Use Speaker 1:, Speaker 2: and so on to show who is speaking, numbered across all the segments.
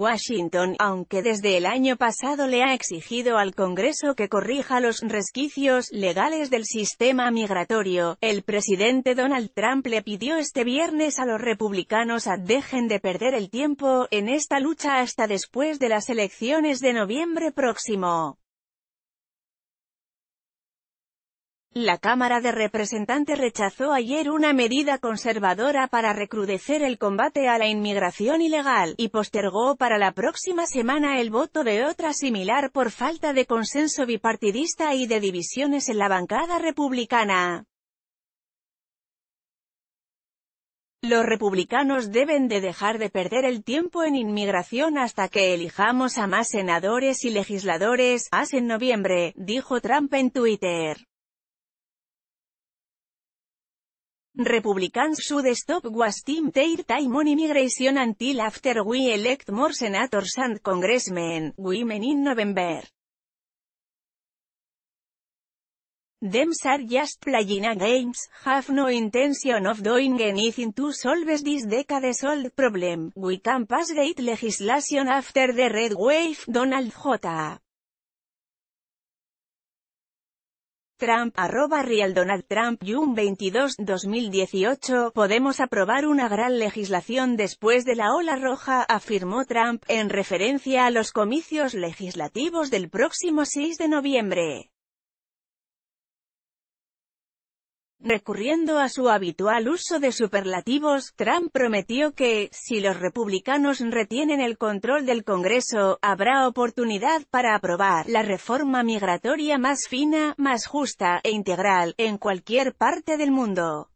Speaker 1: Washington, aunque desde el año pasado le ha exigido al Congreso que corrija los resquicios legales del sistema migratorio, el presidente Donald Trump le pidió este viernes a los republicanos a dejen de perder el tiempo en esta lucha hasta después de las elecciones de noviembre próximo. La Cámara de Representantes rechazó ayer una medida conservadora para recrudecer el combate a la inmigración ilegal, y postergó para la próxima semana el voto de otra similar por falta de consenso bipartidista y de divisiones en la bancada republicana. Los republicanos deben de dejar de perder el tiempo en inmigración hasta que elijamos a más senadores y legisladores, hace noviembre, dijo Trump en Twitter. Republicans should stop wasting their time on immigration until after we elect more senators and congressmen, women in November. Them are just playing a games, have no intention of doing anything to solve this decade old problem. We can pass great legislation after the red wave, Donald J. Trump, arroba Real Donald Trump, June 22, 2018, podemos aprobar una gran legislación después de la ola roja, afirmó Trump, en referencia a los comicios legislativos del próximo 6 de noviembre. Recurriendo a su habitual uso de superlativos, Trump prometió que, si los republicanos retienen el control del Congreso, habrá oportunidad para aprobar la reforma migratoria más fina, más justa e integral, en cualquier parte del mundo.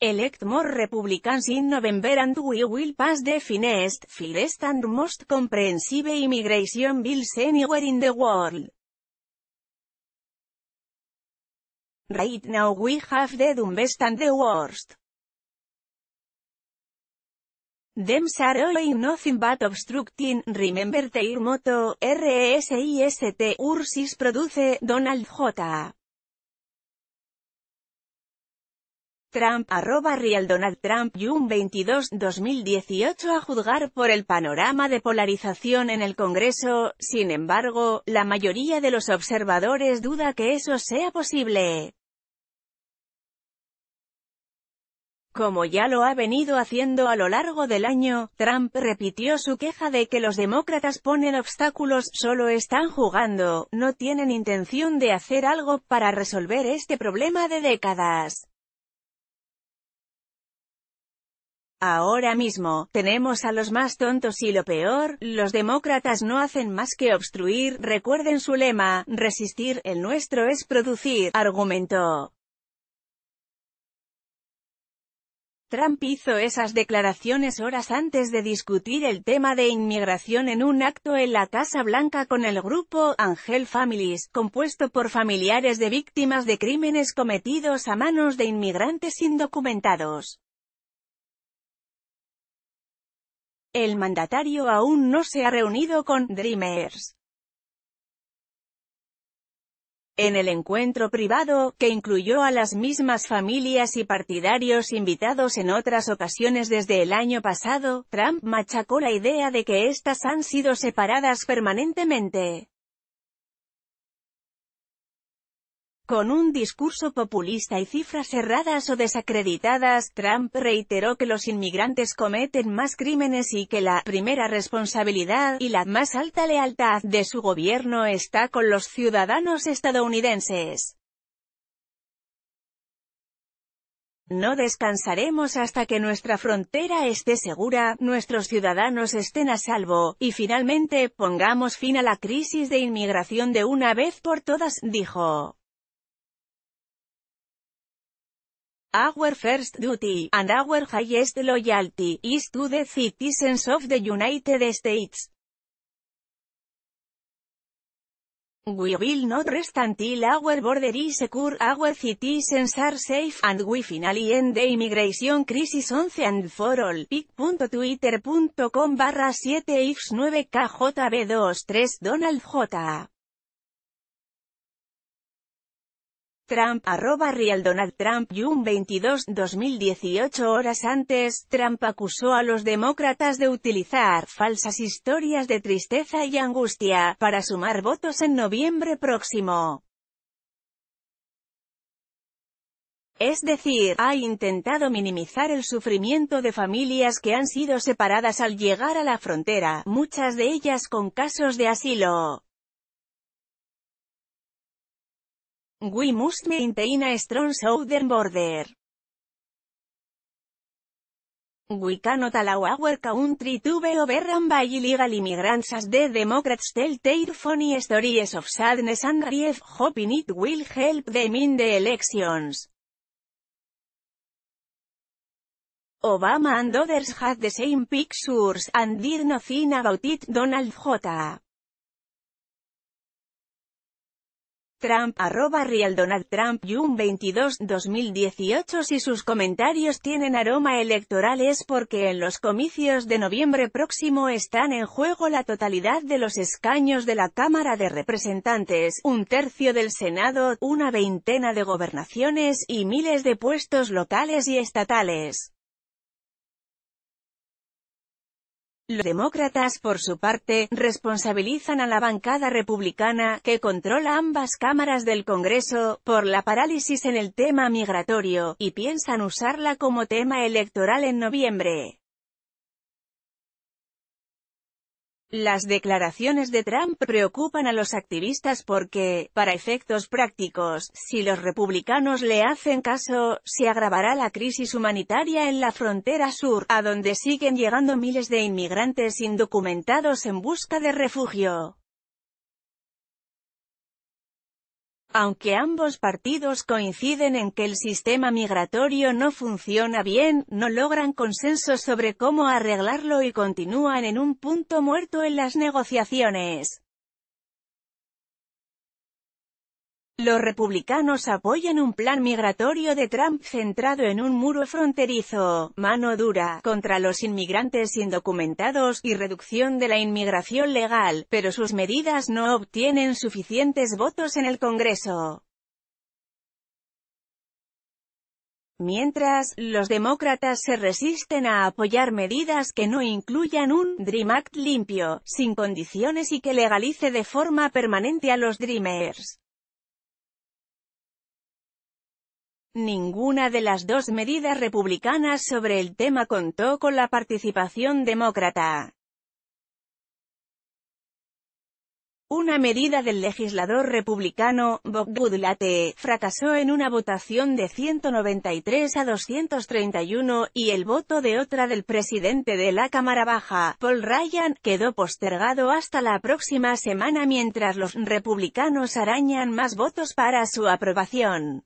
Speaker 1: Elect more Republicans in November and we will pass the finest, fairest and most comprehensive immigration bills anywhere in the world. Right now we have the dumbest and the worst. Dems are all nothing but obstructing, remember their motto, R E S I S T. Ursis produce Donald J. Trump, arroba Real Donald Trump, June 22, 2018 A juzgar por el panorama de polarización en el Congreso, sin embargo, la mayoría de los observadores duda que eso sea posible. Como ya lo ha venido haciendo a lo largo del año, Trump repitió su queja de que los demócratas ponen obstáculos, solo están jugando, no tienen intención de hacer algo para resolver este problema de décadas. Ahora mismo, tenemos a los más tontos y lo peor, los demócratas no hacen más que obstruir, recuerden su lema, resistir, el nuestro es producir, argumentó. Trump hizo esas declaraciones horas antes de discutir el tema de inmigración en un acto en la Casa Blanca con el grupo Angel Families, compuesto por familiares de víctimas de crímenes cometidos a manos de inmigrantes indocumentados. El mandatario aún no se ha reunido con Dreamers. En el encuentro privado, que incluyó a las mismas familias y partidarios invitados en otras ocasiones desde el año pasado, Trump machacó la idea de que éstas han sido separadas permanentemente. Con un discurso populista y cifras erradas o desacreditadas, Trump reiteró que los inmigrantes cometen más crímenes y que la primera responsabilidad y la más alta lealtad de su gobierno está con los ciudadanos estadounidenses. No descansaremos hasta que nuestra frontera esté segura, nuestros ciudadanos estén a salvo, y finalmente pongamos fin a la crisis de inmigración de una vez por todas, dijo. Our first duty, and our highest loyalty, is to the citizens of the United States. We will not rest until our border is secure, our citizens are safe, and we finally end the immigration crisis once and for all. pic.twitter.com barra 7x9kjb23 Donald J. Trump, arroba Real Donald Trump, un 22, 2018 horas antes, Trump acusó a los demócratas de utilizar falsas historias de tristeza y angustia, para sumar votos en noviembre próximo. Es decir, ha intentado minimizar el sufrimiento de familias que han sido separadas al llegar a la frontera, muchas de ellas con casos de asilo. We must maintain a strong southern border. We cannot allow our country to be overrun by illegal immigrants as the Democrats tell their funny stories of sadness and grief hoping it will help them in the elections. Obama and others had the same pictures and did nothing about it Donald J. Trump, arroba Real Donald Trump, June 22, 2018 Si sus comentarios tienen aroma electoral es porque en los comicios de noviembre próximo están en juego la totalidad de los escaños de la Cámara de Representantes, un tercio del Senado, una veintena de gobernaciones y miles de puestos locales y estatales. Los demócratas, por su parte, responsabilizan a la bancada republicana, que controla ambas cámaras del Congreso, por la parálisis en el tema migratorio, y piensan usarla como tema electoral en noviembre. Las declaraciones de Trump preocupan a los activistas porque, para efectos prácticos, si los republicanos le hacen caso, se agravará la crisis humanitaria en la frontera sur, a donde siguen llegando miles de inmigrantes indocumentados en busca de refugio. Aunque ambos partidos coinciden en que el sistema migratorio no funciona bien, no logran consenso sobre cómo arreglarlo y continúan en un punto muerto en las negociaciones. Los republicanos apoyan un plan migratorio de Trump centrado en un muro fronterizo, mano dura, contra los inmigrantes indocumentados, y reducción de la inmigración legal, pero sus medidas no obtienen suficientes votos en el Congreso. Mientras, los demócratas se resisten a apoyar medidas que no incluyan un Dream Act limpio, sin condiciones y que legalice de forma permanente a los Dreamers. Ninguna de las dos medidas republicanas sobre el tema contó con la participación demócrata. Una medida del legislador republicano, Bob Goodlatte, fracasó en una votación de 193 a 231, y el voto de otra del presidente de la Cámara Baja, Paul Ryan, quedó postergado hasta la próxima semana mientras los republicanos arañan más votos para su aprobación.